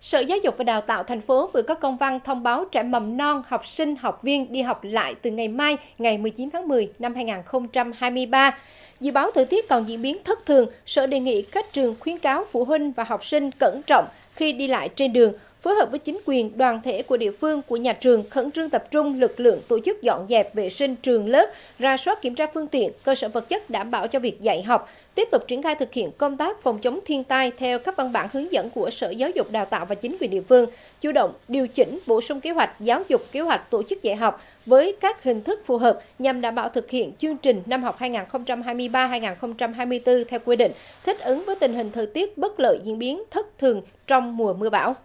Sở Giáo dục và Đào tạo thành phố vừa có công văn thông báo trẻ mầm non, học sinh, học viên đi học lại từ ngày mai, ngày 19 tháng 10 năm 2023. Dự báo thời tiết còn diễn biến thất thường, Sở đề nghị các trường khuyến cáo phụ huynh và học sinh cẩn trọng khi đi lại trên đường phối hợp với chính quyền, đoàn thể của địa phương, của nhà trường khẩn trương tập trung lực lượng tổ chức dọn dẹp vệ sinh trường lớp, ra soát kiểm tra phương tiện, cơ sở vật chất đảm bảo cho việc dạy học, tiếp tục triển khai thực hiện công tác phòng chống thiên tai theo các văn bản hướng dẫn của Sở Giáo dục Đào tạo và chính quyền địa phương, chủ động điều chỉnh, bổ sung kế hoạch giáo dục, kế hoạch tổ chức dạy học với các hình thức phù hợp nhằm đảm bảo thực hiện chương trình năm học 2023-2024 theo quy định, thích ứng với tình hình thời tiết bất lợi diễn biến thất thường trong mùa mưa bão.